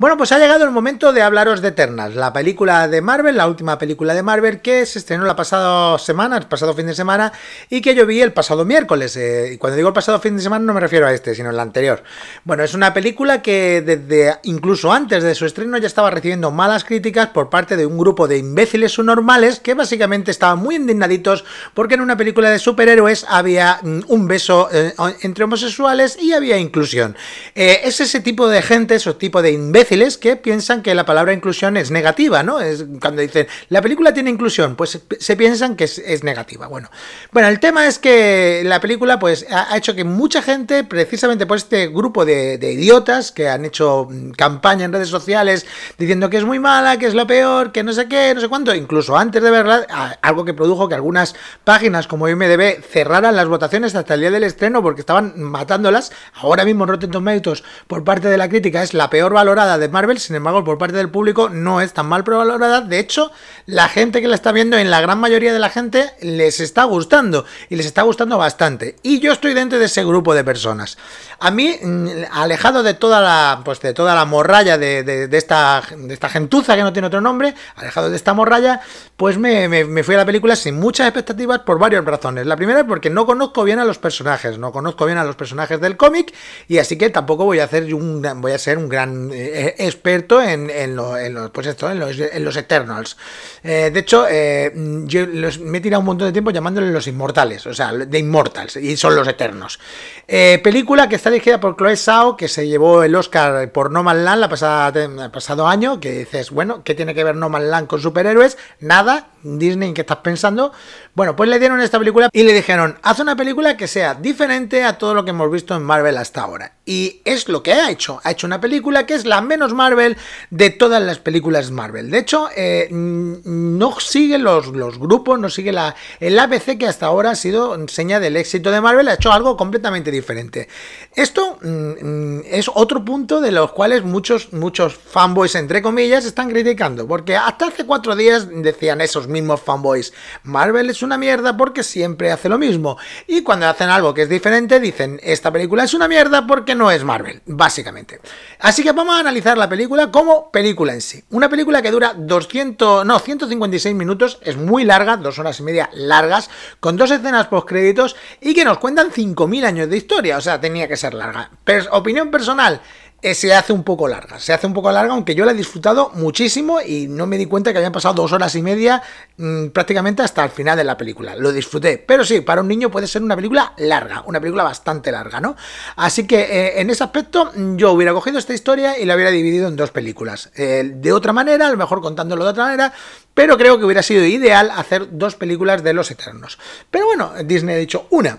Bueno, pues ha llegado el momento de hablaros de Eternals, la película de Marvel, la última película de Marvel que se estrenó la pasada semana, el pasado fin de semana, y que yo vi el pasado miércoles. Eh, y cuando digo el pasado fin de semana no me refiero a este, sino al anterior. Bueno, es una película que desde incluso antes de su estreno ya estaba recibiendo malas críticas por parte de un grupo de imbéciles subnormales que básicamente estaban muy indignaditos porque en una película de superhéroes había mm, un beso eh, entre homosexuales y había inclusión. Eh, es ese tipo de gente, ese tipo de imbéciles es que piensan que la palabra inclusión es negativa, ¿no? Es cuando dicen, la película tiene inclusión, pues se piensan que es, negativa. Bueno, bueno, el tema es que la película pues ha, hecho que mucha gente, precisamente por este grupo de, idiotas que han hecho mm, campaña en redes sociales diciendo que es muy mala, que es lo peor, que no sé qué, no sé cuánto, incluso antes de verla, algo que produjo que algunas páginas como IMDB cerraran las votaciones hasta el día del estreno porque estaban matándolas. Ahora mismo Rotten Tomatoes por parte de la crítica es la peor valorada de Marvel, sin embargo, por parte del público no es tan mal valorada. De hecho, la gente que la está viendo, en la gran mayoría de la gente, les está gustando y les está gustando bastante. Y yo estoy dentro de ese grupo de personas. A mí, mm, alejado de toda la, pues de toda la morralla de, esta, de esta gentuza que no tiene otro nombre, alejado de esta morralla, pues me, fui a la película sin muchas expectativas por varias razones. La primera es porque no conozco bien a los personajes, no conozco bien a los personajes del cómic y así que tampoco voy a hacer un, voy a ser un gran eh, experto en, en, pues esto, en, los, en los Eternals. Eh, de hecho, eh, yo me he tirado un montón de tiempo llamándole los Inmortales, o sea, de Inmortals, y son los Eternos. Eh, película que está dirigida por Chloe Sao, que se llevó el Oscar por No Man Land la pasada, el pasado año, que dices, bueno, ¿qué tiene que ver No Man Land con superhéroes? Nada, Disney, ¿qué estás pensando? Bueno, pues le dieron esta película y le dijeron, haz una película que sea diferente a todo lo que hemos visto en Marvel hasta ahora. Y es lo que ha hecho, ha hecho una película que es la menos Marvel de todas las películas Marvel. De hecho, eh, no sigue los, los, grupos, no sigue la, el ABC que hasta ahora ha sido seña del éxito de Marvel, ha hecho algo completamente diferente. Esto mm, mm, es otro punto de los cuales muchos, muchos fanboys, entre comillas, están criticando, porque hasta hace cuatro días decían esos mismos fanboys, Marvel es una mierda porque siempre hace lo mismo. Y cuando hacen algo que es diferente, dicen, esta película es una mierda porque no es Marvel, básicamente. Así que vamos a analizar la película como película en sí. Una película que dura 200, no, 156 minutos, es muy larga, dos horas y media largas, con dos escenas post créditos y que nos cuentan 5.000 años de historia, o sea, tenía que ser larga. opinión personal, eh, se hace un poco larga. Se hace un poco larga, aunque yo la he disfrutado muchísimo y no me di cuenta que habían pasado dos horas y media mm, prácticamente hasta el final de la película. Lo disfruté. Pero sí, para un niño puede ser una película larga, una película bastante larga, ¿no? Así que eh, en ese aspecto mm, yo hubiera cogido esta historia y la hubiera dividido en dos películas. Eh, de otra manera, a lo mejor contándolo de otra manera, pero creo que hubiera sido ideal hacer dos películas de Los Eternos. Pero bueno, Disney ha dicho una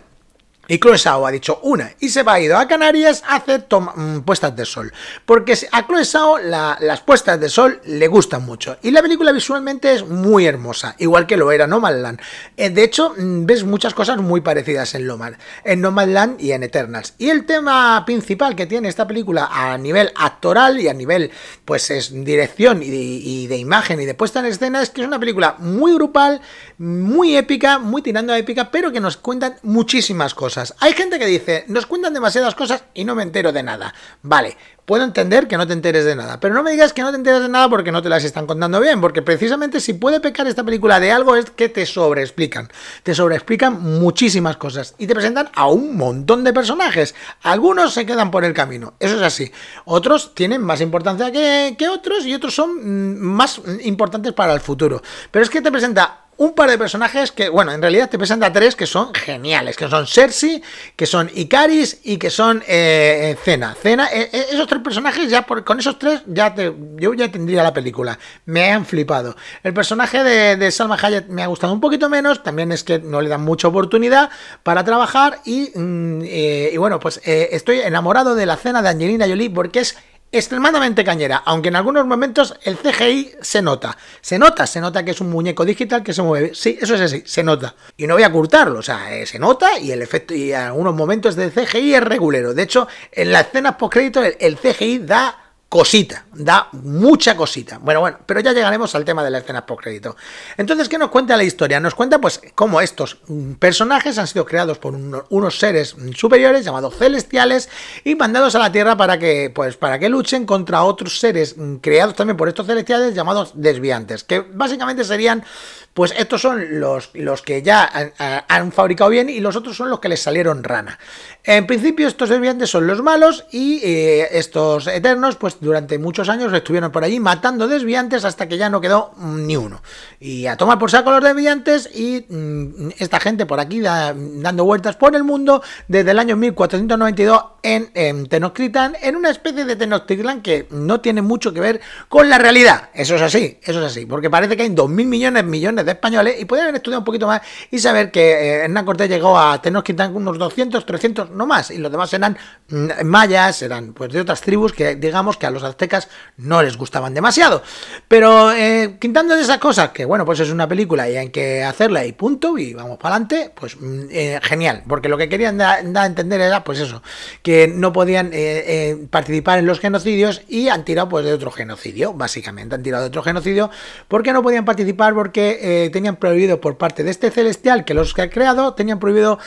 y Cloesao ha dicho una y se va a ido a Canarias a hacer mm, puestas de sol. Porque a Cloesao la, las puestas de sol le gustan mucho. Y la película visualmente es muy hermosa, igual que lo era Nomadland. Eh, de hecho, mm, ves muchas cosas muy parecidas en, Nomadland y en Eternals. Y el tema principal que tiene esta película a nivel actoral y a nivel, pues es dirección y de, y de imagen y de puesta en escena es que es una película muy grupal, muy épica, muy tirando a épica, pero que nos cuentan muchísimas cosas. Hay gente que dice, nos cuentan demasiadas cosas y no me entero de nada. Vale, Puedo entender que no te enteres de nada, pero no me digas que no te enteres de nada porque no te las están contando bien, porque precisamente si puede pecar esta película de algo es que te sobreexplican. Te sobreexplican muchísimas cosas y te presentan a un montón de personajes. Algunos se quedan por el camino, eso es así. Otros tienen más importancia que, otros y otros son mm, más importantes para el futuro. Pero es que te presenta un par de personajes que, bueno, en realidad te presenta tres que son geniales, que son Cersei, que son Icaris y que son eh, Cena. Cena, eh, eh, esos tres personajes, ya con esos tres, ya te, yo ya tendría la película. Me han flipado. El personaje de, de Salma Hayek me ha gustado un poquito menos, también es que no le dan mucha oportunidad para trabajar y, mm, eh, bueno, pues eh, estoy enamorado de la cena de Angelina Jolie porque es extremadamente cañera, aunque en algunos momentos el CGI se nota. Se nota, se nota que es un muñeco digital que se mueve. Sí, eso es así, se nota. Y no voy a ocultarlo, o sea, eh, se nota y el efecto y en algunos momentos del CGI es regulero. De hecho, en las escenas post-crédito el CGI da cosita, da mucha cosita. Bueno, bueno, pero ya llegaremos al tema de la escena por crédito. Entonces, ¿qué nos cuenta la historia? Nos cuenta pues cómo estos mm, personajes han sido creados por unos seres mm, superiores llamados celestiales y mandados a la Tierra para que pues para que luchen contra otros seres mm, creados también por estos celestiales llamados desviantes, que básicamente serían pues estos son los, los que ya han fabricado bien y los otros son los que les salieron rana. En principio estos desviantes son los malos y eh, estos eternos pues durante muchos años estuvieron por allí matando desviantes hasta que ya no quedó mm, ni uno. Y a tomar por saco los desviantes y mm, esta gente por aquí dando vueltas por el mundo desde el año 1492 en, en Tenochtitlan, en una especie de Tenochtitlan que no tiene mucho que ver con la realidad. Eso es así, eso es así, porque parece que hay 2.000 millones, millones de españoles y podrían estudiar un poquito más y saber que eh, Hernán Cortés llegó a Tenochtitlan unos 200, 300 no más. Y los demás eran mm, mayas, eran pues de otras tribus que digamos que a los aztecas no les gustaban demasiado. Pero eh, de esas cosas, que bueno, pues es una película y hay que hacerla y punto, y vamos para adelante, pues mm, eh, genial. Porque lo que querían dar a entender era pues eso, que no podían eh, eh, participar en los genocidios y han tirado pues de otro genocidio, básicamente. Han tirado de otro genocidio porque no podían participar porque tenían prohibido por parte de este celestial que los que ha creado, tenían prohibido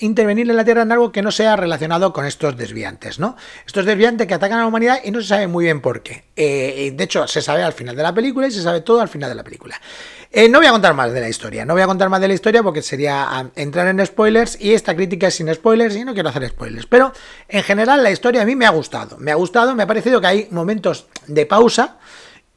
intervenir la Tierra en algo que no sea relacionado con estos desviantes, ¿no? Estos desviantes que atacan a la humanidad y no se sabe muy bien por qué. Eh, de hecho, se sabe al final de la película y se sabe todo al final de la película. Eh, no voy a contar más de la historia, no voy a contar más de la historia porque sería entrar en spoilers y esta crítica es sin spoilers y no quiero hacer spoilers. Pero en general la historia a mí me ha gustado, me ha gustado, me ha parecido que hay momentos de pausa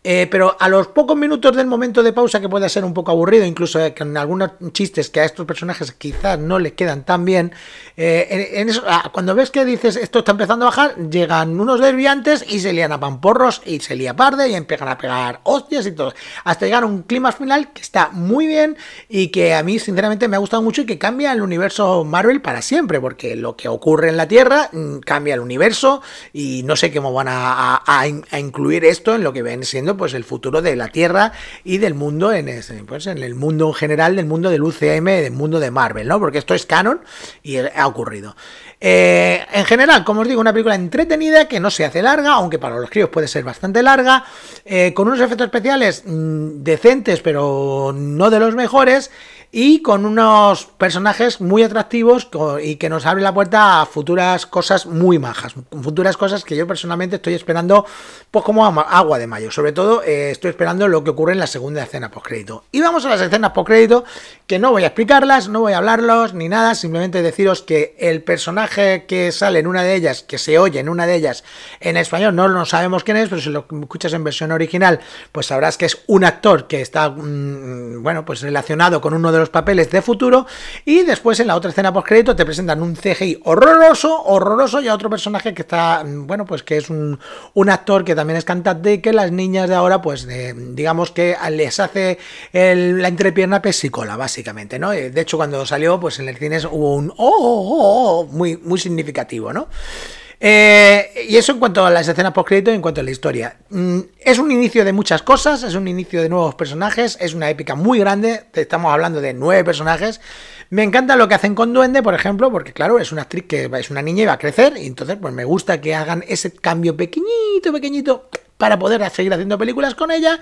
eh, pero a los pocos minutos del momento de pausa, que puede ser un poco aburrido, incluso eh, con algunos chistes que a estos personajes quizás no les quedan tan bien, eh, ah, cuando ves que dices esto está empezando a bajar, llegan unos desviantes y se lían a pamporros y se lía parde y empiezan a pegar hostias y todo, hasta llegar a un clima final que está muy bien y que a mí sinceramente me ha gustado mucho y que cambia el universo Marvel para siempre, porque lo que ocurre en la Tierra mm, cambia el universo y no sé cómo van a, a incluir esto en lo que ven siendo pues el futuro de la Tierra y del mundo en ese, pues en el mundo en general, del mundo del UCM, del mundo de Marvel, ¿no? Porque esto es canon y ha ocurrido. Eh, en general, como os digo, una película entretenida que no se hace larga, aunque para los críos puede ser bastante larga, eh, con unos efectos especiales mm, decentes, pero no de los mejores y con unos personajes muy atractivos y que nos abre la puerta a futuras cosas muy majas, futuras cosas que yo personalmente estoy esperando pues como agua de mayo, sobre todo eh, estoy esperando lo que ocurre en la segunda escena crédito. Y vamos a las escenas crédito que no voy a explicarlas, no voy a hablarlos ni nada, simplemente deciros que el personaje que sale en una de ellas, que se oye en una de ellas en español, no, lo sabemos quién es, pero si lo escuchas en versión original, pues sabrás que es un actor que está, mm, bueno, pues relacionado con uno de los papeles de futuro. Y después en la otra escena post crédito te presentan un CGI horroroso, horroroso, y a otro personaje que está, mm, bueno, pues que es un, actor que también es cantante que las niñas de ahora, pues digamos que les hace la entrepierna pesicola, básicamente, ¿no? Eh, de hecho, cuando salió, pues en el cine hubo un oh, oh, oh, oh muy, muy significativo, ¿no? Eh, y eso en cuanto a las escenas post y en cuanto a la historia. Mm, es un inicio de muchas cosas, es un inicio de nuevos personajes, es una épica muy grande, estamos hablando de nueve personajes. Me encanta lo que hacen con Duende, por ejemplo, porque claro, es una actriz que es una niña y va a crecer, y entonces pues me gusta que hagan ese cambio pequeñito, pequeñito para poder seguir haciendo películas con ella.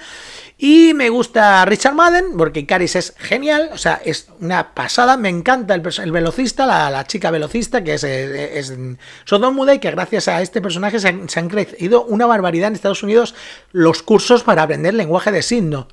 Y me gusta Richard Madden, porque Caris es genial, o sea, es una pasada. Me encanta el, velocista, la, chica velocista, que es, eh, es, y que gracias a este personaje se han, se han, crecido una barbaridad en Estados Unidos los cursos para aprender lenguaje de signo.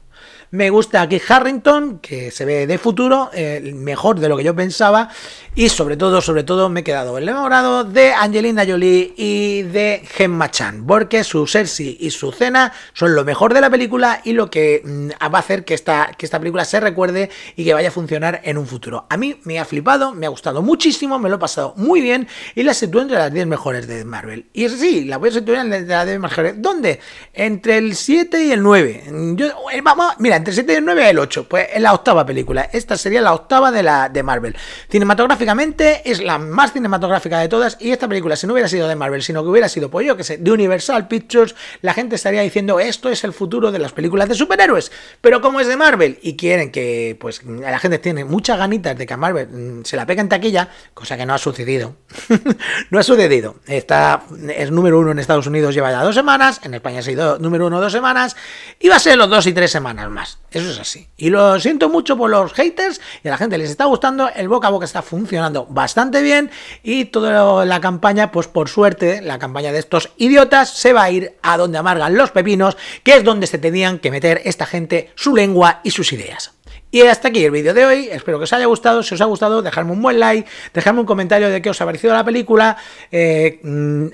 Me gusta aquí Harrington, que se ve de futuro, mejor de lo que yo pensaba. Y sobre todo, sobre todo, me he quedado enamorado de Angelina Jolie y de Gemma Chan, porque su Cersei y su cena son lo mejor de la película y lo que mm, va a hacer que esta, que esta película se recuerde y que vaya a funcionar en un futuro. A mí me ha flipado, me ha gustado muchísimo, me lo he pasado muy bien y la sitúo entre las 10 mejores de Marvel. Y sí, la voy a situar entre las 10 mejores. ¿Dónde? Entre el 7 y el 9. Yo, eh, vamos, mira, entre el 7 y 9 y el 8. Pues es la octava película. Esta sería la octava de, la, de Marvel. Cinematográficamente es la más cinematográfica de todas. Y esta película, si no hubiera sido de Marvel, sino que hubiera sido, pues yo que sé, de Universal Pictures, la gente estaría diciendo esto es el futuro de las películas de superhéroes. Pero como es de Marvel y quieren que, pues, la gente tiene muchas ganitas de que a Marvel mm, se la pega en taquilla, cosa que no ha sucedido. no ha sucedido. Está, es número uno en Estados Unidos, lleva ya dos semanas. En España ha sido número uno dos semanas. Y va a ser los dos y tres semanas más. Eso es así. Y lo siento mucho por los haters y a la gente les está gustando. El boca a boca está funcionando bastante bien y toda la campaña, pues por suerte, la campaña de estos idiotas se va a ir a donde amargan los pepinos, que es donde se tenían que meter esta gente su lengua y sus ideas. Y hasta aquí el vídeo de hoy, espero que os haya gustado, si os ha gustado dejadme un buen like, dejadme un comentario de qué os ha parecido la película, eh, mm,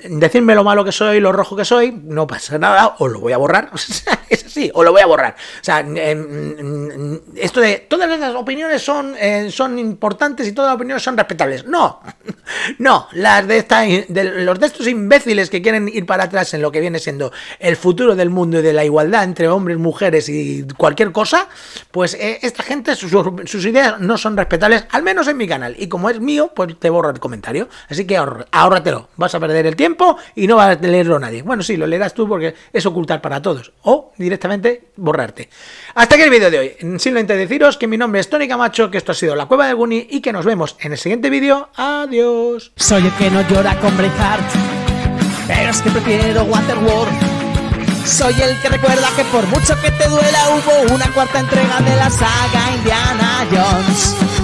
lo malo que soy, lo rojo que soy, no pasa nada, os lo voy a borrar, sí, o lo voy a borrar. O sea, em, esto de todas las opiniones son, eh, son importantes y todas las opiniones son respetables. No, no, las de, esta, de los de estos imbéciles que quieren ir para atrás en lo que viene siendo el futuro del mundo y de la igualdad entre hombres, mujeres y cualquier cosa, pues eh, esta gente, sus, ideas no son respetables, al menos en mi canal. Y como es mío, pues te borro el comentario. Así que ahórratelo. Vas a perder el tiempo y no vas a leerlo nadie. Bueno, sí, lo leerás tú porque es ocultar para todos. O directamente directamente borrarte. Hasta aquí el vídeo de hoy. Simplemente deciros que mi nombre es Tony Camacho, que esto ha sido La Cueva del Guni y que nos vemos en el siguiente vídeo. Adiós. Soy el que no llora con Braveheart, pero es que prefiero Waterworld. Soy el que recuerda que por mucho que te duela hubo una cuarta entrega de la saga Indiana Jones.